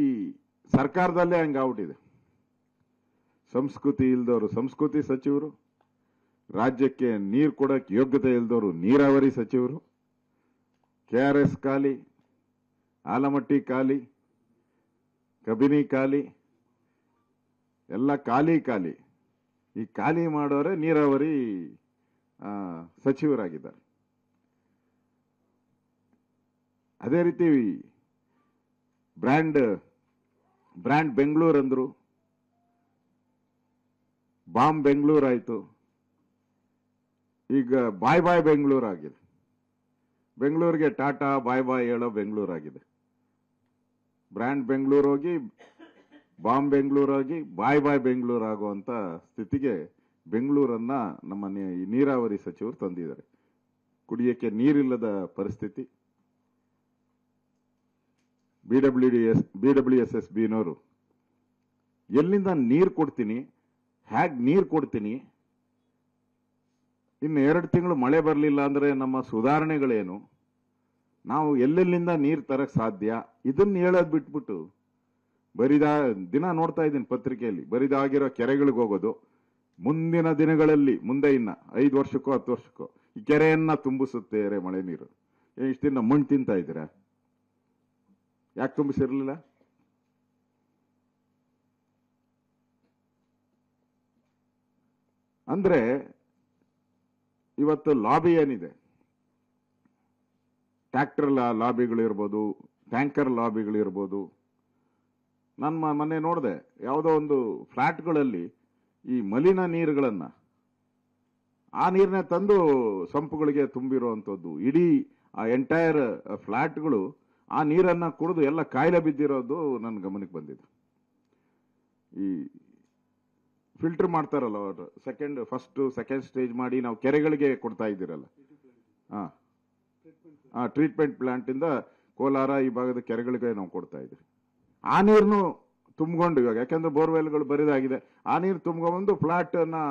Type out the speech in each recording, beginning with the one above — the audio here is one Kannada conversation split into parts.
ಈ ಸರ್ಕಾರದಲ್ಲೇ ಹಂಗೆ ಆಗ್ಬಿಟ್ಟಿದೆ ಸಂಸ್ಕೃತಿ ಇಲ್ದವರು ಸಂಸ್ಕೃತಿ ಸಚಿವರು ರಾಜ್ಯಕ್ಕೆ ನೀರು ಕೊಡೋಕೆ ಯೋಗ್ಯತೆ ಇಲ್ದವರು ನೀರಾವರಿ ಸಚಿವರು ಕೆ ಆರ್ ಎಸ್ ಖಾಲಿ ಆಲಮಟ್ಟಿ ಖಾಲಿ ಕಬಿನಿ ಖಾಲಿ ಎಲ್ಲ ಖಾಲಿ ಖಾಲಿ ಈ ಖಾಲಿ ಮಾಡೋರೇ ನೀರಾವರಿ ಸಚಿವರಾಗಿದ್ದಾರೆ ಅದೇ ರೀತಿ ಬ್ರ್ಯಾಂಡ್ ಬ್ರ್ಯಾಂಡ್ ಬೆಂಗಳೂರು ಅಂದರು ಬಾಂಬ್ ಬೆಂಗಳೂರು ಆಯಿತು ಈಗ ಬಾಯ್ ಬಾಯ್ ಬೆಂಗಳೂರು ಆಗಿದೆ ಬೆಂಗಳೂರಿಗೆ ಟಾಟಾ ಬಾಯ್ ಬಾಯ್ ಹೇಳೋ ಬೆಂಗಳೂರು ಆಗಿದೆ ಬ್ರ್ಯಾಂಡ್ ಬೆಂಗಳೂರು ಹೋಗಿ ಬಾಂಬ್ ಬೆಂಗಳೂರು ಹೋಗಿ ಬಾಯ್ ಬಾಯ್ ಬೆಂಗಳೂರು ಆಗುವಂಥ ಸ್ಥಿತಿಗೆ ಬೆಂಗಳೂರನ್ನು ನಮ್ಮ ನೀರಾವರಿ ಸಚಿವರು ತಂದಿದ್ದಾರೆ ಕುಡಿಯೋಕ್ಕೆ ನೀರಿಲ್ಲದ ಪರಿಸ್ಥಿತಿ B W D S B W S S ಬಿನವರು ಎಲ್ಲಿಂದ ನೀರು ಕೊಡ್ತೀನಿ ಹ್ಯಾಗ್ ನೀರು ಕೊಡ್ತೀನಿ ಇನ್ನು ಎರಡು ತಿಂಗಳು ಮಳೆ ಬರಲಿಲ್ಲ ಅಂದರೆ ನಮ್ಮ ಸುಧಾರಣೆಗಳೇನು ನಾವು ಎಲ್ಲೆಲ್ಲಿಂದ ನೀರು ತರಕ್ಕೆ ಸಾಧ್ಯ ಇದನ್ನು ಹೇಳೋದು ಬಿಟ್ಬಿಟ್ಟು ಬರಿದ ದಿನ ನೋಡ್ತಾ ಇದ್ದೀನಿ ಪತ್ರಿಕೆಯಲ್ಲಿ ಬರಿದಾಗಿರೋ ಕೆರೆಗಳಿಗೆ ಹೋಗೋದು ಮುಂದಿನ ದಿನಗಳಲ್ಲಿ ಮುಂದೆ ಇನ್ನ ಐದು ವರ್ಷಕ್ಕೋ ಹತ್ತು ವರ್ಷಕ್ಕೋ ಈ ಕೆರೆಯನ್ನ ತುಂಬಿಸುತ್ತೆ ಮಳೆ ನೀರು ಇಷ್ಟು ದಿನ ಮಣ್ಣು ತಿಂತಾ ಇದ್ದೀರಾ ಯಾಕೆ ತುಂಬಿಸಿರಲಿಲ್ಲ ಅಂದ್ರೆ ಇವತ್ತು ಲಾಬಿ ಏನಿದೆ ಟ್ಯಾಕ್ಟರ್ ಲಾಬಿಗಳಿರ್ಬೋದು ಟ್ಯಾಂಕರ್ ಲಾಬಿಗಳಿರ್ಬೋದು ನನ್ನ ಮೊನ್ನೆ ನೋಡಿದೆ ಯಾವುದೋ ಒಂದು ಫ್ಲಾಟ್ಗಳಲ್ಲಿ ಈ ಮಲಿನ ನೀರುಗಳನ್ನು ಆ ನೀರನ್ನ ತಂದು ಸಂಪುಗಳಿಗೆ ತುಂಬಿರುವಂಥದ್ದು ಇಡೀ ಆ ಎಂಟೈರ್ ಫ್ಲಾಟ್ಗಳು ಆ ನೀರನ್ನು ಕುಡಿದು ಎಲ್ಲ ಕಾಯಿಲೆ ಬಿದ್ದಿರೋದು ನನ್ನ ಗಮನಕ್ಕೆ ಬಂದಿದೆ ಈ ಫಿಲ್ಟರ್ ಮಾಡ್ತಾರಲ್ಲ ಅವರು ಸೆಕೆಂಡ್ ಫಸ್ಟ್ ಸೆಕೆಂಡ್ ಸ್ಟೇಜ್ ಮಾಡಿ ನಾವು ಕೆರೆಗಳಿಗೆ ಕೊಡ್ತಾ ಇದ್ದೀರಲ್ಲ ಹಾಂ ಹಾಂ ಟ್ರೀಟ್ಮೆಂಟ್ ಪ್ಲಾಂಟಿಂದ ಕೋಲಾರ ಈ ಭಾಗದ ಕೆರೆಗಳಿಗೆ ನಾವು ಕೊಡ್ತಾ ಇದ್ದೀವಿ ಆ ನೀರನ್ನು ತುಂಬಿಕೊಂಡು ಇವಾಗ ಯಾಕೆಂದ್ರೆ ಬೋರ್ವೆಲ್ಗಳು ಬರಿದಾಗಿದೆ ಆ ನೀರು ತುಂಬ್ಕೊಂಡ್ಬಂದು ಫ್ಲಾಟನ್ನು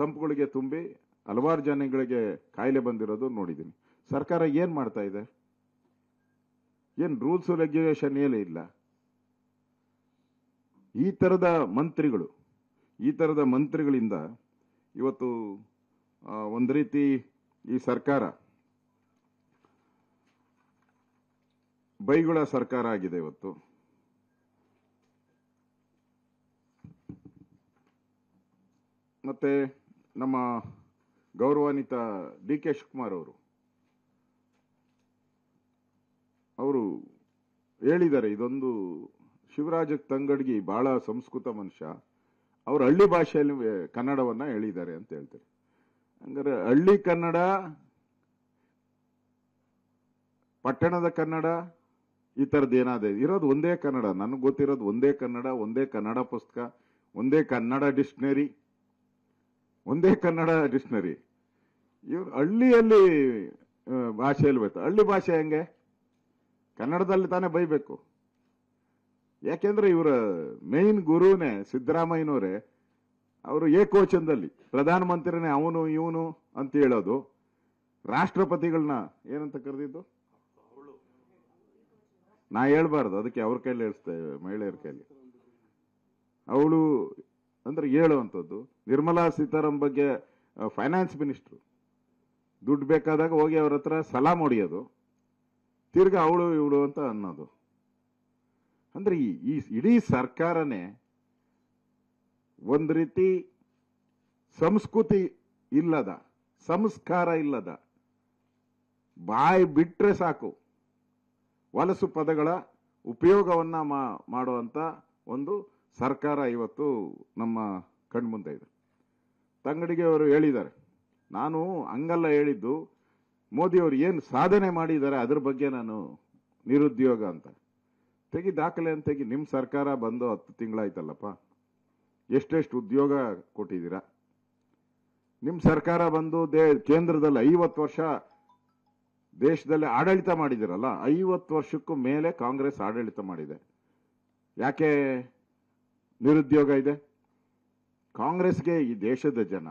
ಸಂಪುಗಳಿಗೆ ತುಂಬಿ ಹಲವಾರು ಜನಗಳಿಗೆ ಕಾಯಿಲೆ ಬಂದಿರೋದು ನೋಡಿದ್ದೀನಿ ಸರ್ಕಾರ ಏನು ಮಾಡ್ತಾ ಇದೆ ಏನು ರೂಲ್ಸು ರೆಗ್ಯುಲೇಷನ್ ಏನೇ ಇಲ್ಲ ಈ ಥರದ ಮಂತ್ರಿಗಳು ಈ ಥರದ ಮಂತ್ರಿಗಳಿಂದ ಇವತ್ತು ಒಂದು ರೀತಿ ಈ ಸರ್ಕಾರ ಬೈಗುಳ ಸರ್ಕಾರ ಆಗಿದೆ ಇವತ್ತು ಮತ್ತೆ ನಮ್ಮ ಗೌರವಾನ್ವಿತ ಡಿ ಕೆ ಶಿವಕುಮಾರ್ ಅವರು ಅವರು ಹೇಳಿದ್ದಾರೆ ಇದೊಂದು ಶಿವರಾಜ ತಂಗಡ್ಗಿ ಬಹಳ ಸಂಸ್ಕೃತ ಮನುಷ್ಯ ಅವರು ಹಳ್ಳಿ ಭಾಷೆಯಲ್ಲಿ ಕನ್ನಡವನ್ನ ಹೇಳಿದ್ದಾರೆ ಅಂತ ಹೇಳ್ತಾರೆ ಹಂಗಾರೆ ಹಳ್ಳಿ ಕನ್ನಡ ಪಟ್ಟಣದ ಕನ್ನಡ ಈ ಥರದ್ದು ಏನಾದರೆ ಇರೋದು ಒಂದೇ ಕನ್ನಡ ನನಗೆ ಗೊತ್ತಿರೋದು ಒಂದೇ ಕನ್ನಡ ಒಂದೇ ಕನ್ನಡ ಪುಸ್ತಕ ಒಂದೇ ಕನ್ನಡ ಡಿಕ್ಷನರಿ ಒಂದೇ ಕನ್ನಡ ಡಿಕ್ಷನರಿ ಇವರು ಹಳ್ಳಿಯಲ್ಲಿ ಭಾಷೆಯಲ್ಲಿ ಬರ್ತಾರೆ ಹಳ್ಳಿ ಭಾಷೆ ಹೆಂಗೆ ಕನ್ನಡದಲ್ಲಿ ತಾನೇ ಬೈಬೇಕು ಯಾಕೆಂದ್ರೆ ಇವರ ಮೇನ್ ಗುರುನೇ ಸಿದ್ದರಾಮಯ್ಯನವರೇ ಅವರು ಪ್ರಧಾನ ಪ್ರಧಾನಮಂತ್ರಿನೇ ಅವನು ಇವನು ಅಂತ ಹೇಳೋದು ರಾಷ್ಟ್ರಪತಿಗಳನ್ನ ಏನಂತ ಕರೆದಿದ್ದು ನಾ ಹೇಳ್ಬಾರ್ದು ಅದಕ್ಕೆ ಅವ್ರ ಕೈಲಿ ಹೇಳ್ಸ್ತೇವೆ ಮಹಿಳೆಯರ ಕೈಲಿ ಅವಳು ಅಂದ್ರೆ ಹೇಳುವಂಥದ್ದು ನಿರ್ಮಲಾ ಸೀತಾರಾಮ್ ಬಗ್ಗೆ ಫೈನಾನ್ಸ್ ಮಿನಿಸ್ಟ್ರು ದುಡ್ಡು ಬೇಕಾದಾಗ ಹೋಗಿ ಅವ್ರ ಹತ್ರ ಸಲಾಮ್ ಹೊಡೆಯೋದು ತಿರ್ಗಿ ಅವಳು ಇವಳು ಅಂತ ಅನ್ನೋದು ಅಂದರೆ ಈ ಇಡೀ ಸರ್ಕಾರನೇ ಒಂದು ರೀತಿ ಸಂಸ್ಕೃತಿ ಇಲ್ಲದ ಸಂಸ್ಕಾರ ಇಲ್ಲದ ಬಾಯಿ ಬಿಟ್ಟರೆ ಸಾಕು ವಲಸು ಪದಗಳ ಉಪಯೋಗವನ್ನ ಮಾಡುವಂತ ಒಂದು ಸರ್ಕಾರ ಇವತ್ತು ನಮ್ಮ ಕಣ್ಮುಂದೆ ಇದೆ ತಂಗಡಿಗೆ ಅವರು ಹೇಳಿದ್ದಾರೆ ನಾನು ಹಂಗಲ್ಲ ಹೇಳಿದ್ದು ಮೋದಿ ಅವರು ಏನು ಸಾಧನೆ ಮಾಡಿದ್ದಾರೆ ಅದ್ರ ಬಗ್ಗೆ ನಾನು ನಿರುದ್ಯೋಗ ಅಂತ ತೆಗಿ ದಾಖಲೆ ಅಂತ ತೆಗಿ ನಿಮ್ಮ ಸರ್ಕಾರ ಬಂದು ಹತ್ತು ತಿಂಗಳಾಯ್ತಲ್ಲಪ್ಪ ಎಷ್ಟೆಷ್ಟು ಉದ್ಯೋಗ ಕೊಟ್ಟಿದ್ದೀರಾ ನಿಮ್ಮ ಸರ್ಕಾರ ಬಂದು ದೇ ಕೇಂದ್ರದಲ್ಲಿ ಐವತ್ತು ವರ್ಷ ದೇಶದಲ್ಲಿ ಆಡಳಿತ ಮಾಡಿದಿರಲ್ಲ ಐವತ್ತು ವರ್ಷಕ್ಕೂ ಮೇಲೆ ಕಾಂಗ್ರೆಸ್ ಆಡಳಿತ ಮಾಡಿದೆ ಯಾಕೆ ನಿರುದ್ಯೋಗ ಇದೆ ಕಾಂಗ್ರೆಸ್ಗೆ ಈ ದೇಶದ ಜನ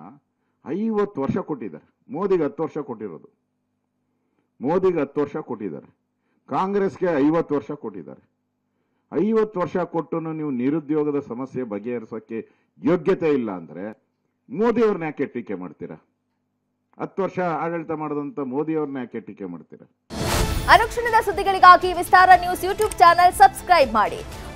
ಐವತ್ತು ವರ್ಷ ಕೊಟ್ಟಿದ್ದಾರೆ ಮೋದಿಗೆ ಹತ್ತು ವರ್ಷ ಕೊಟ್ಟಿರೋದು ಮೋದಿಗೆ ಹತ್ತು ವರ್ಷ ಕೊಟ್ಟಿದ್ದಾರೆ ಕಾಂಗ್ರೆಸ್ಗೆ ಐವತ್ತು ವರ್ಷ ಕೊಟ್ಟಿದ್ದಾರೆ ಐವತ್ತು ವರ್ಷ ಕೊಟ್ಟು ನೀವು ನಿರುದ್ಯೋಗದ ಸಮಸ್ಯೆ ಬಗೆಹರಿಸೋಕ್ಕೆ ಯೋಗ್ಯತೆ ಇಲ್ಲ ಅಂದರೆ ಮೋದಿಯವ್ರನ್ನ ಯಾಕೆ ಟೀಕೆ ಮಾಡ್ತೀರಾ ಹತ್ತು ವರ್ಷ ಆಡಳಿತ ಮಾಡಿದಂಥ ಮೋದಿಯವ್ರನ್ನ ಯಾಕೆ ಟೀಕೆ ಮಾಡ್ತೀರಾ ಅನುಕ್ಷಣದ ಸುದ್ದಿಗಳಿಗಾಗಿ Vistara news YouTube channel subscribe ಮಾಡಿ